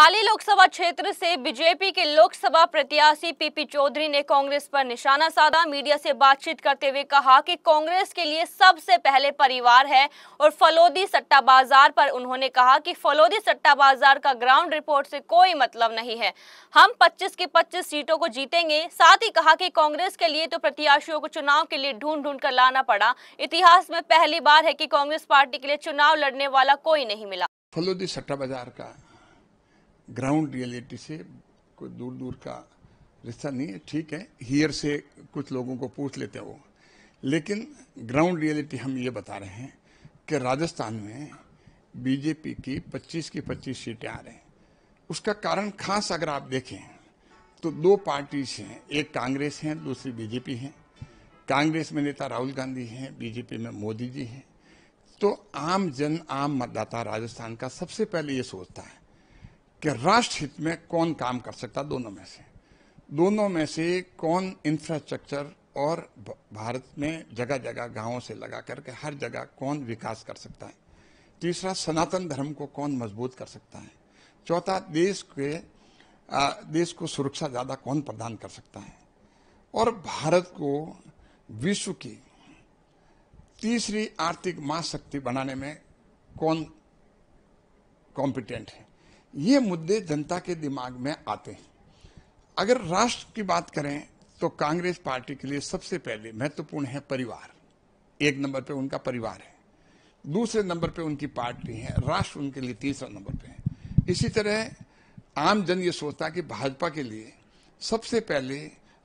पाली लोकसभा क्षेत्र से बीजेपी के लोकसभा प्रत्याशी पीपी चौधरी ने कांग्रेस पर निशाना साधा मीडिया से बातचीत करते हुए कहा कि कांग्रेस के लिए सबसे पहले परिवार है और फलोदी सट्टा बाजार पर उन्होंने कहा कि फलोदी सट्टा बाजार का ग्राउंड रिपोर्ट से कोई मतलब नहीं है हम 25 की 25 सीटों को जीतेंगे साथ ही कहा कि कांग्रेस के लिए तो प्रत्याशियों को चुनाव के लिए ढूंढ ढूंढ कर लाना पड़ा इतिहास में पहली बार है की कांग्रेस पार्टी के लिए चुनाव लड़ने वाला कोई नहीं मिला फलोदी सट्टा बाजार का ग्राउंड रियलिटी से कोई दूर दूर का रिश्ता नहीं है ठीक है हीयर से कुछ लोगों को पूछ लेते हैं वो लेकिन ग्राउंड रियलिटी हम ये बता रहे हैं कि राजस्थान में बीजेपी की 25 की 25 सीटें आ रही हैं उसका कारण खास अगर आप देखें तो दो पार्टीज हैं एक कांग्रेस हैं दूसरी बीजेपी हैं कांग्रेस में नेता राहुल गांधी हैं बीजेपी में मोदी जी हैं तो आम जन आम मतदाता राजस्थान का सबसे पहले ये सोचता है कि राष्ट्र हित में कौन काम कर सकता दोनों में से दोनों में से कौन इंफ्रास्ट्रक्चर और भारत में जगह जगह गांवों से लगा करके हर जगह कौन विकास कर सकता है तीसरा सनातन धर्म को कौन मजबूत कर सकता है चौथा देश के देश को सुरक्षा ज़्यादा कौन प्रदान कर सकता है और भारत को विश्व की तीसरी आर्थिक महाशक्ति बनाने में कौन कॉम्पिटेंट है ये मुद्दे जनता के दिमाग में आते हैं अगर राष्ट्र की बात करें तो कांग्रेस पार्टी के लिए सबसे पहले महत्वपूर्ण है परिवार एक नंबर पे उनका परिवार है दूसरे नंबर पे उनकी पार्टी है राष्ट्र उनके लिए तीसरा नंबर पे है इसी तरह आम जन ये सोचता कि भाजपा के लिए सबसे पहले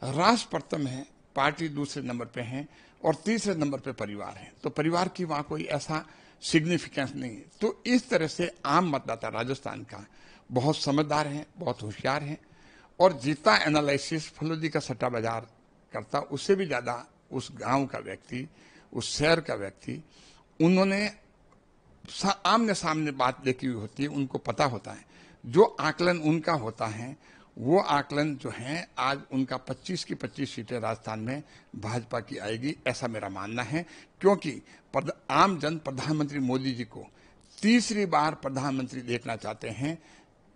राष्ट्र प्रथम है पार्टी दूसरे नंबर पे है और तीसरे नंबर पे परिवार है तो परिवार की वहां कोई ऐसा सिग्निफिकेंस नहीं है तो इस तरह से आम मतदाता राजस्थान का बहुत समझदार है बहुत होशियार है और जितना एनालिसिस फलोदी का सट्टा बाजार करता उससे भी ज़्यादा उस गांव का व्यक्ति उस शहर का व्यक्ति उन्होंने आमने सामने बात देखी हुई होती है उनको पता होता है जो आकलन उनका होता है वो आकलन जो है आज उनका 25 की 25 सीटें राजस्थान में भाजपा की आएगी ऐसा मेरा मानना है क्योंकि आम जन प्रधानमंत्री मोदी जी को तीसरी बार प्रधानमंत्री देखना चाहते हैं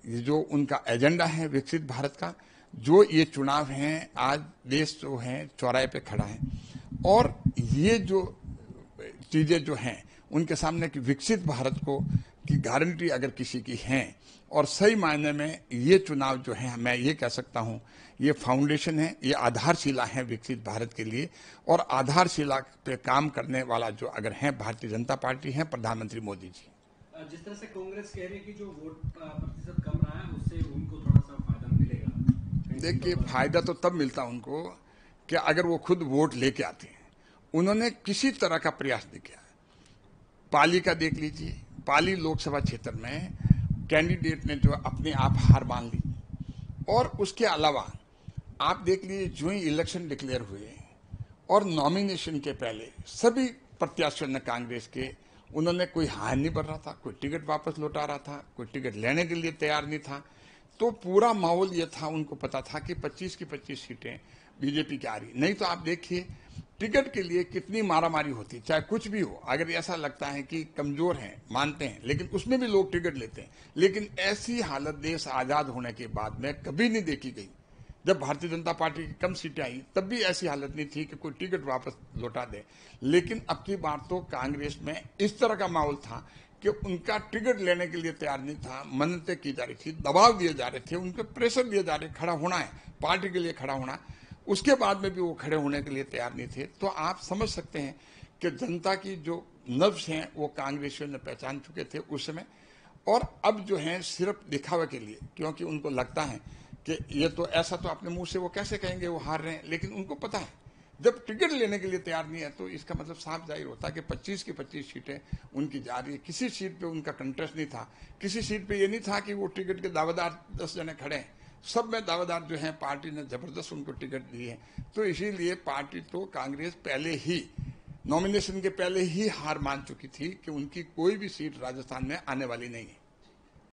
ये जो उनका एजेंडा है विकसित भारत का जो ये चुनाव हैं आज देश जो है चौराहे पे खड़ा है और ये जो चीज़ें जो हैं उनके सामने कि विकसित भारत को की गारंटी अगर किसी की है और सही मायने में ये चुनाव जो है मैं ये कह सकता हूँ ये फाउंडेशन है ये आधारशिला है विकसित भारत के लिए और आधारशिला पे काम करने वाला जो अगर है भारतीय जनता पार्टी है प्रधानमंत्री मोदी जी जिस तरह से कांग्रेस कह रही है कि जो वोट प्रतिशत कम रहा है उससे उनको थोड़ा सा फायदा मिलेगा देखिए फायदा तो तब मिलता उनको कि अगर वो खुद वोट लेके आते हैं उन्होंने किसी तरह का प्रयास नहीं किया पालिका देख लीजिए पाली लोकसभा क्षेत्र में कैंडिडेट ने जो अपने आप हार मान ली और उसके अलावा आप देख लीजिए जो ही इलेक्शन डिक्लेयर हुए और नॉमिनेशन के पहले सभी प्रत्याशियों ने कांग्रेस के उन्होंने कोई हार नहीं भर रहा था कोई टिकट वापस लौटा रहा था कोई टिकट लेने के लिए तैयार नहीं था तो पूरा माहौल यह था उनको पता था कि 25 की 25 सीटें बीजेपी की आ रही नहीं तो आप देखिए टिकट के लिए कितनी मारामारी होती चाहे कुछ भी हो अगर ऐसा लगता है कि कमजोर हैं मानते हैं लेकिन उसमें भी लोग टिकट लेते हैं लेकिन ऐसी हालत देश आजाद होने के बाद में कभी नहीं देखी गई जब भारतीय जनता पार्टी की कम सीटें आई तब भी ऐसी हालत नहीं थी कि कोई टिकट वापस लौटा दे लेकिन अब की बार तो कांग्रेस में इस तरह का माहौल था कि उनका टिकट लेने के लिए तैयार नहीं था मन्नतें की जा रही थी दबाव दिए जा रहे थे उन पर प्रेशर दिए जा रहे खड़ा होना है पार्टी के लिए खड़ा होना है उसके बाद में भी वो खड़े होने के लिए तैयार नहीं थे तो आप समझ सकते हैं कि जनता की जो नब्स हैं वो कांग्रेसियों ने पहचान चुके थे उस समय और अब जो है सिर्फ दिखावे के लिए क्योंकि उनको लगता है कि ये तो ऐसा तो अपने मुंह से वो कैसे कहेंगे वो हार रहे हैं लेकिन उनको पता है जब टिकट लेने के लिए तैयार नहीं है तो इसका मतलब साफ जाहिर होता है कि 25 की 25 सीटें उनकी जा रही है किसी सीट पे उनका कंटेस्ट नहीं था किसी सीट पे ये नहीं था कि वो टिकट के दावेदार दस जने खड़े हैं सब में दावेदार जो हैं पार्टी ने जबरदस्त उनको टिकट दी है तो इसीलिए पार्टी तो कांग्रेस पहले ही नॉमिनेशन के पहले ही हार मान चुकी थी कि उनकी कोई भी सीट राजस्थान में आने वाली नहीं है